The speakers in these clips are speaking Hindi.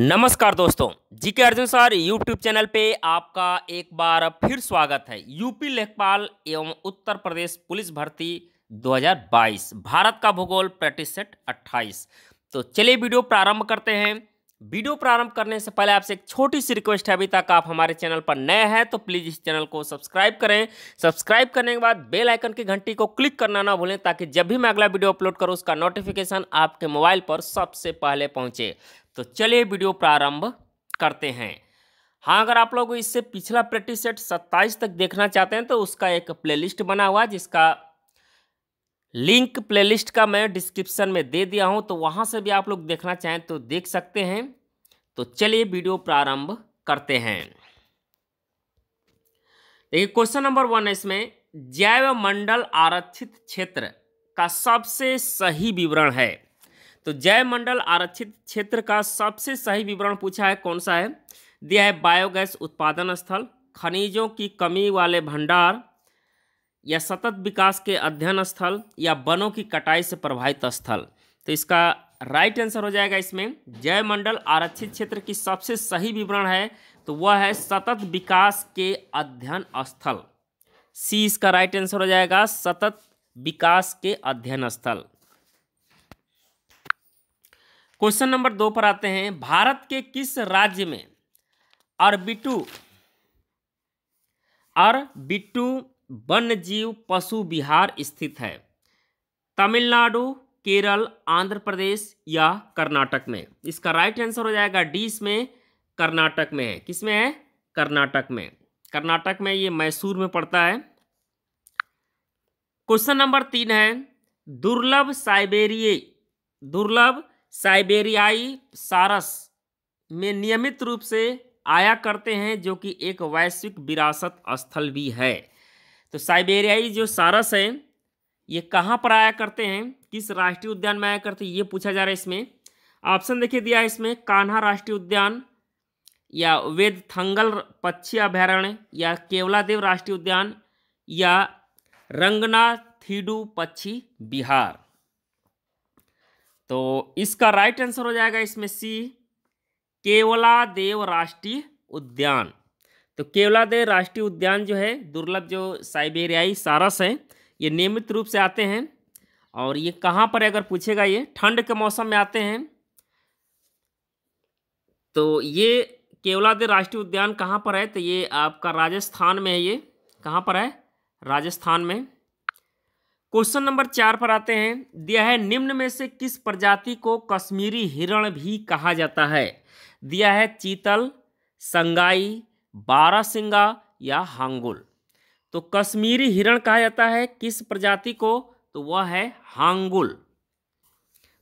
नमस्कार दोस्तों जी के अर्जुन सर यूट्यूब चैनल पे आपका एक बार फिर स्वागत है यूपी लेखपाल एवं उत्तर प्रदेश पुलिस भर्ती 2022 भारत का भूगोल प्रैक्टिस सेट 28 तो चलिए वीडियो प्रारंभ करते हैं वीडियो प्रारंभ करने से पहले आपसे एक छोटी सी रिक्वेस्ट है अभी तक आप हमारे चैनल पर नए हैं तो प्लीज़ इस चैनल को सब्सक्राइब करें सब्सक्राइब करने के बाद बेल आइकन की घंटी को क्लिक करना ना भूलें ताकि जब भी मैं अगला वीडियो अपलोड करूँ उसका नोटिफिकेशन आपके मोबाइल पर सबसे पहले पहुँचे तो चलिए वीडियो प्रारंभ करते हैं हाँ अगर आप लोग इससे पिछला प्रैक्टिस सेट सत्ताईस तक देखना चाहते हैं तो उसका एक प्ले बना हुआ जिसका लिंक प्लेलिस्ट का मैं डिस्क्रिप्शन में दे दिया हूँ तो वहाँ से भी आप लोग देखना चाहें तो देख सकते हैं तो चलिए वीडियो प्रारंभ करते हैं देखिए क्वेश्चन नंबर वन है इसमें जैव मंडल आरक्षित क्षेत्र का सबसे सही विवरण है तो जैव मंडल आरक्षित क्षेत्र का सबसे सही विवरण पूछा है कौन सा है दिया है बायोगैस उत्पादन स्थल खनिजों की कमी वाले भंडार या सतत विकास के अध्ययन स्थल या वनों की कटाई से प्रभावित स्थल तो इसका राइट आंसर हो जाएगा इसमें जय मंडल आरक्षित क्षेत्र की सबसे सही विवरण है तो वह है सतत विकास के अध्ययन स्थल सी इसका राइट आंसर हो जाएगा सतत विकास के अध्ययन स्थल क्वेश्चन नंबर दो पर आते हैं भारत के किस राज्य में अरबिटू अरबिटू वन्य जीव पशु बिहार स्थित है तमिलनाडु केरल आंध्र प्रदेश या कर्नाटक में इसका राइट आंसर हो जाएगा डी इसमें कर्नाटक में है किसमें है कर्नाटक में कर्नाटक में ये मैसूर में पड़ता है क्वेश्चन नंबर तीन है दुर्लभ साइबेरिय दुर्लभ साइबेरियाई सारस में नियमित रूप से आया करते हैं जो कि एक वैश्विक विरासत स्थल भी है तो साइबेरियाई जो सारस है ये कहाँ पर आया करते हैं किस राष्ट्रीय उद्यान में आया करते ये पूछा जा रहा है इसमें ऑप्शन देखिए दिया है इसमें कान्हा राष्ट्रीय उद्यान या वेद थंगल पक्षी अभ्यारण्य या केवलादेव राष्ट्रीय उद्यान या रंगना थीडू पक्षी बिहार तो इसका राइट आंसर हो जाएगा इसमें सी केवलादेव राष्ट्रीय उद्यान तो केवलादेव राष्ट्रीय उद्यान जो है दुर्लभ जो साइबेरियाई सारस है ये नियमित रूप से आते हैं और ये कहाँ पर अगर पूछेगा ये ठंड के मौसम में आते हैं तो ये केवलादे राष्ट्रीय उद्यान कहाँ पर है तो ये आपका राजस्थान में है ये कहाँ पर है राजस्थान में क्वेश्चन नंबर चार पर आते हैं दिया है निम्न में से किस प्रजाति को कश्मीरी हिरण भी कहा जाता है दिया है चीतल संगाई बारासिंगा या हांगुल तो कश्मीरी हिरण कहा जाता है किस प्रजाति को तो वह है हांगुल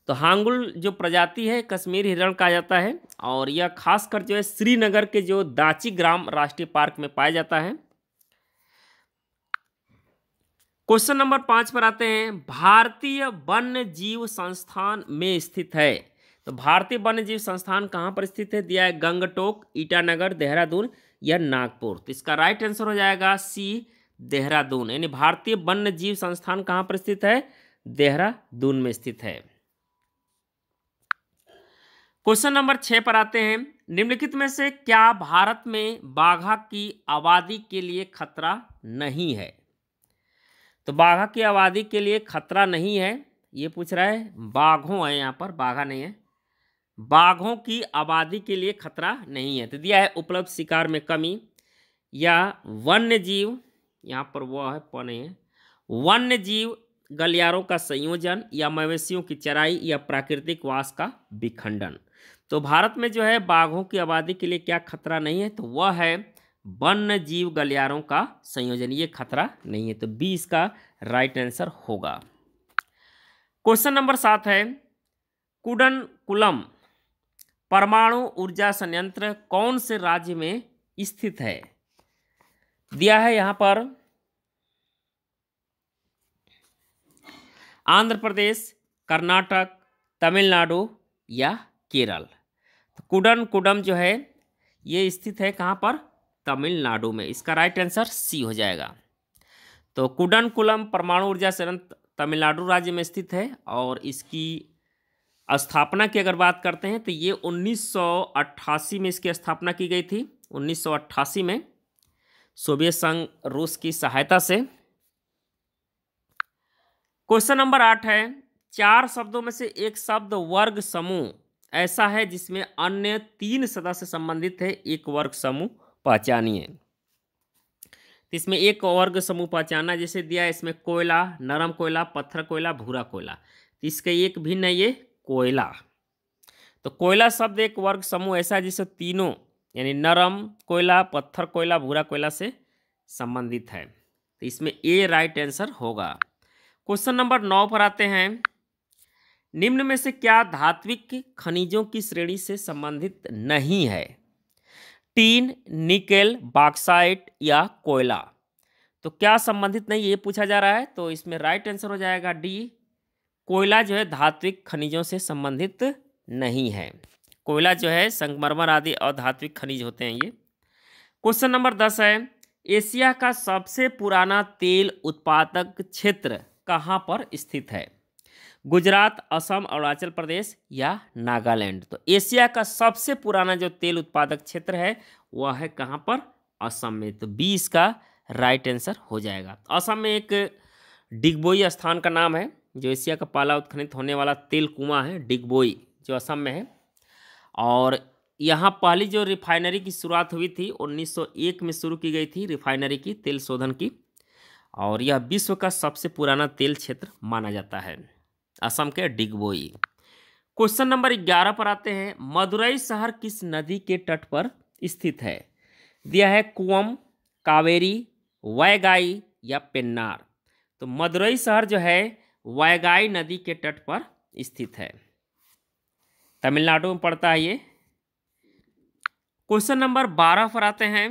तो हांगुल जो प्रजाति है कश्मीर हिरण कहा जाता है और यह खासकर जो है श्रीनगर के जो दाची ग्राम राष्ट्रीय पार्क में पाया जाता है क्वेश्चन नंबर पाँच पर आते हैं भारतीय वन्य जीव संस्थान में स्थित है तो भारतीय वन्य जीव संस्थान कहाँ पर स्थित है दिया है गंगटोक ईटानगर देहरादून या नागपुर तो इसका राइट आंसर हो जाएगा सी देहरादून यानी भारतीय वन्य जीव संस्थान कहाँ पर स्थित है देहरादून में स्थित है क्वेश्चन नंबर छः पर आते हैं निम्नलिखित में से क्या भारत में बाघा की आबादी के लिए खतरा नहीं है तो बाघा की आबादी के लिए खतरा नहीं है ये पूछ रहा है बाघों है यहाँ पर बाघा नहीं है बाघों की आबादी के लिए खतरा नहीं है तो दिया है उपलब्ध शिकार में कमी या वन्य जीव यहाँ पर वह है पने वन्य जीव गलियारों का संयोजन या मवेशियों की चराई या प्राकृतिक वास का विखंडन तो भारत में जो है बाघों की आबादी के लिए क्या खतरा नहीं है तो वह है वन्य जीव गलियारों का संयोजन ये खतरा नहीं है तो बी इसका राइट आंसर होगा क्वेश्चन नंबर सात है कुडन कुलम परमाणु ऊर्जा संयंत्र कौन से राज्य में स्थित है दिया है यहाँ पर आंध्र प्रदेश कर्नाटक तमिलनाडु या केरल तो कुडन कुडम जो है ये स्थित है कहाँ पर तमिलनाडु में इसका राइट आंसर सी हो जाएगा तो कुडन कुलम परमाणु ऊर्जा संयंत्र तमिलनाडु राज्य में स्थित है और इसकी स्थापना की अगर बात करते हैं तो ये 1988 में इसकी स्थापना की गई थी 1988 में सोवियत संघ रूस की सहायता से क्वेश्चन नंबर आठ है चार शब्दों में से एक शब्द वर्ग समूह ऐसा है जिसमें अन्य तीन सदस्य संबंधित है एक वर्ग समूह पहचानिए इसमें एक वर्ग समूह पहचाना जैसे दिया इसमें कोयला नरम कोयला पत्थर कोयला भूरा कोयला तो एक भिन्न है ये कोयला तो कोयला शब्द एक वर्ग समूह ऐसा है जिसे तीनों यानी नरम कोयला पत्थर कोयला भूरा कोयला से संबंधित है तो इसमें ए राइट आंसर होगा क्वेश्चन नंबर नौ पर आते हैं निम्न में से क्या धात्विक खनिजों की श्रेणी से संबंधित नहीं है टीन निकेल बाक्साइट या कोयला तो क्या संबंधित नहीं ये पूछा जा रहा है तो इसमें राइट आंसर हो जाएगा डी कोयला जो है धात्विक खनिजों से संबंधित नहीं है कोयला जो है संगमरमर आदि और धात्विक खनिज होते हैं ये क्वेश्चन नंबर दस है एशिया का सबसे पुराना तेल उत्पादक क्षेत्र कहाँ पर स्थित है गुजरात असम अरुणाचल प्रदेश या नागालैंड तो एशिया का सबसे पुराना जो तेल उत्पादक क्षेत्र है वह है कहाँ पर असम में तो बी इसका राइट आंसर हो जाएगा असम में एक डिगबोई स्थान का नाम है जो एशिया का पाला उत्खनित होने वाला तेल कुआँ है डिगबोई जो असम में है और यहाँ पहली जो रिफाइनरी की शुरुआत हुई थी 1901 में शुरू की गई थी रिफाइनरी की तेल शोधन की और यह विश्व का सबसे पुराना तेल क्षेत्र माना जाता है असम के डिगबोई क्वेश्चन नंबर ग्यारह पर आते हैं मदुरई शहर किस नदी के तट पर स्थित है दिया है कुम कावेरी वैगाई या पेन्नार तो मदुरई शहर जो है वैगाई नदी के तट पर स्थित है तमिलनाडु में पड़ता है ये क्वेश्चन नंबर बारह पर आते हैं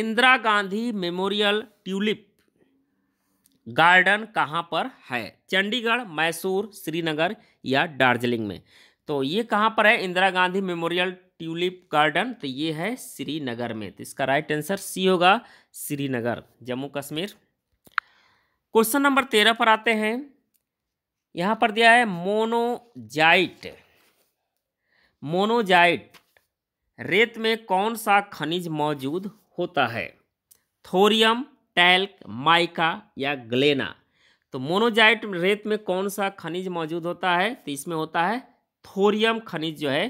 Indira Gandhi memorial tulip garden कहाँ पर है चंडीगढ़ मैसूर श्रीनगर या दार्जिलिंग में तो ये कहाँ पर है Indira Gandhi memorial tulip garden तो ये है श्रीनगर में तो इसका राइट आंसर सी होगा श्रीनगर जम्मू कश्मीर क्वेश्चन नंबर तेरह पर आते हैं यहाँ पर दिया है मोनोजाइट मोनोजाइट रेत में कौन सा खनिज मौजूद होता है थोरियम टैल्क माइका या ग्लेना तो मोनोजाइट रेत में कौन सा खनिज मौजूद होता है तो इसमें होता है थोरियम खनिज जो है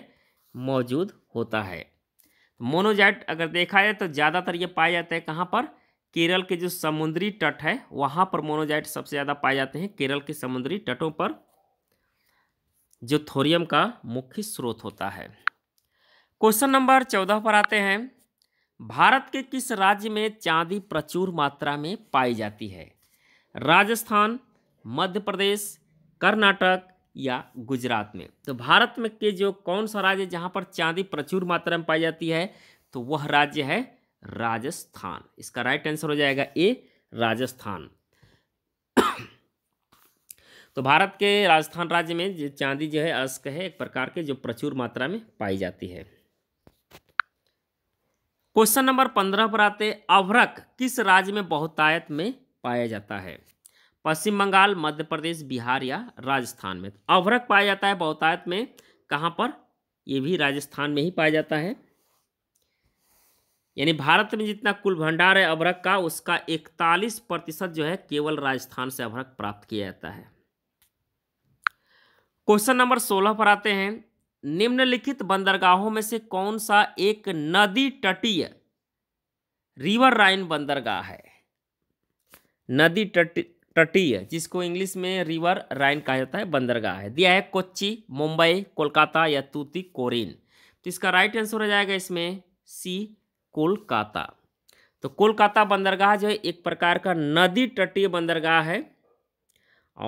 मौजूद होता है तो मोनोजाइट अगर देखा जाए तो ज़्यादातर ये पाए जाते हैं कहाँ पर केरल के जो समुद्री तट है वहाँ पर मोनोजाइट सबसे ज़्यादा पाए जाते हैं केरल के समुद्री तटों पर जो थोरियम का मुख्य स्रोत होता है क्वेश्चन नंबर चौदह पर आते हैं भारत के किस राज्य में चांदी प्रचुर मात्रा में पाई जाती है राजस्थान मध्य प्रदेश कर्नाटक या गुजरात में तो भारत में के जो कौन सा राज्य जहाँ पर चांदी प्रचुर मात्रा में पाई जाती है तो वह राज्य है राजस्थान इसका राइट आंसर हो जाएगा ए राजस्थान तो भारत के राजस्थान राज्य में चांदी जो है अस्क है एक प्रकार के जो प्रचुर मात्रा में पाई जाती है क्वेश्चन नंबर पंद्रह पर आते अभ्रक किस राज्य में बहुतायत में पाया जाता है पश्चिम बंगाल मध्य प्रदेश बिहार या राजस्थान में अभ्रक पाया जाता है बहुतायत में कहाँ पर ये भी राजस्थान में ही पाया जाता है यानी भारत में जितना कुल भंडार है अभ्रक का उसका इकतालीस प्रतिशत जो है केवल राजस्थान से अभ्रक प्राप्त किया जाता है क्वेश्चन नंबर सोलह पर आते हैं निम्नलिखित बंदरगाहों में से कौन सा एक नदी तटीय रिवर राइन बंदरगाह है नदी तटीय जिसको इंग्लिश में रिवर राइन कहा जाता है बंदरगाह है दिया है कोच्चि मुंबई कोलकाता या तूती कोरिन तो इसका राइट आंसर हो जाएगा इसमें सी कोलकाता तो कोलकाता बंदरगाह जो है एक प्रकार का नदी तटीय बंदरगाह है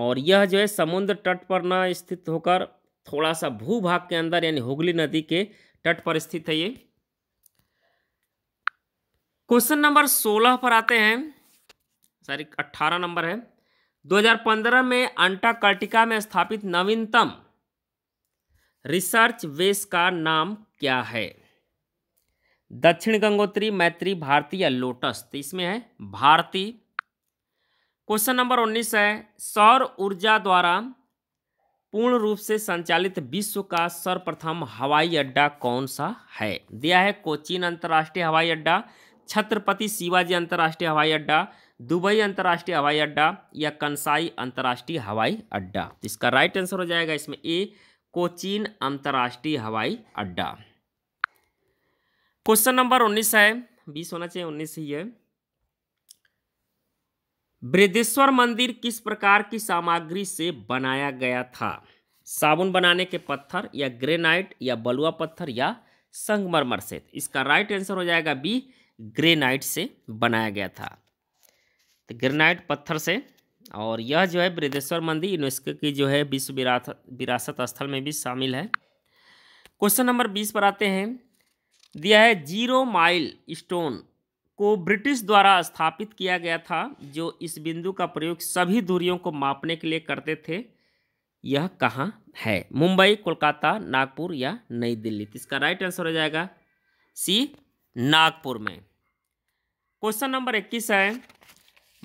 और यह जो है समुद्र तट पर न स्थित होकर थोड़ा सा भू भाग के अंदर यानी हुगली नदी के तट पर स्थित है ये क्वेश्चन नंबर सोलह पर आते हैं सॉरी अट्ठारह नंबर है 2015 में अंटार्कटिका में स्थापित नवीनतम रिसर्च बेस का नाम क्या है दक्षिण गंगोत्री मैत्री भारती या लोटस तो इसमें है भारती क्वेश्चन नंबर 19 है सौर ऊर्जा द्वारा पूर्ण रूप से संचालित विश्व का सर्वप्रथम हवाई अड्डा कौन सा है दिया है कोचीन अंतर्राष्ट्रीय हवाई अड्डा छत्रपति शिवाजी अंतर्राष्ट्रीय हवाई अड्डा दुबई अंतर्राष्ट्रीय हवाई अड्डा या कंसाई अंतर्राष्ट्रीय हवाई अड्डा इसका राइट आंसर हो जाएगा इसमें ए कोचीन अंतर्राष्ट्रीय हवाई अड्डा क्वेश्चन नंबर उन्नीस है बीस होना चाहिए उन्नीस ही है बृदेश्वर मंदिर किस प्रकार की सामग्री से बनाया गया था साबुन बनाने के पत्थर या ग्रेनाइट या बलुआ पत्थर या संगमरमर से इसका राइट आंसर हो जाएगा बी ग्रेनाइट से बनाया गया था तो ग्रेनाइट पत्थर से और यह जो है बृदेश्वर मंदिर यूनेस्को की जो है विश्व विरासत स्थल में भी शामिल है क्वेश्चन नंबर बीस पर आते हैं दिया है जीरो माइल स्टोन को ब्रिटिश द्वारा स्थापित किया गया था जो इस बिंदु का प्रयोग सभी दूरियों को मापने के लिए करते थे यह कहाँ है मुंबई कोलकाता नागपुर या नई दिल्ली तो इसका राइट आंसर हो जाएगा सी नागपुर में क्वेश्चन नंबर इक्कीस है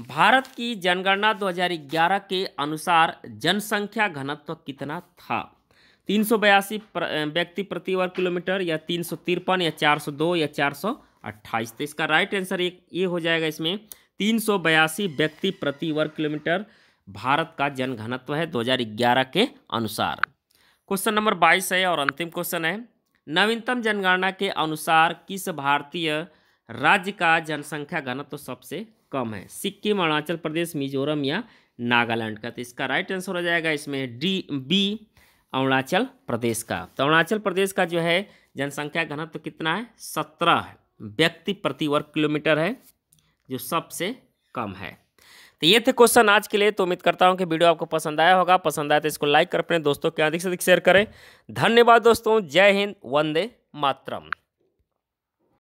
भारत की जनगणना 2011 के अनुसार जनसंख्या घनत्व कितना था तीन सौ बयासी व्यक्ति प्रति वर्ग किलोमीटर या तीन सौ तिरपन या चार सौ दो या चार सौ अट्ठाईस तो इसका राइट आंसर एक ये हो जाएगा इसमें तीन सौ बयासी व्यक्ति प्रति वर्ग किलोमीटर भारत का जनघनत्व है दो हजार ग्यारह के अनुसार क्वेश्चन नंबर बाईस है और अंतिम क्वेश्चन है नवीनतम जनगणना के अनुसार किस भारतीय राज्य का जनसंख्या घनत्व तो सबसे कम है सिक्किम अरुणाचल प्रदेश मिजोरम या नागालैंड का तो इसका राइट आंसर हो जाएगा इसमें डी बी अरुणाचल प्रदेश का तो अरुणाचल प्रदेश का जो है जनसंख्या घनत्व तो कितना है सत्रह व्यक्ति प्रति वर्ग किलोमीटर है जो सबसे कम है तो ये थे क्वेश्चन आज के लिए तो उम्मीद करता हूँ कि वीडियो आपको पसंद आया होगा पसंद आया तो इसको लाइक कर अपने दोस्तों के अधिक से अधिक शेयर करें धन्यवाद दोस्तों जय हिंद वंदे मातरम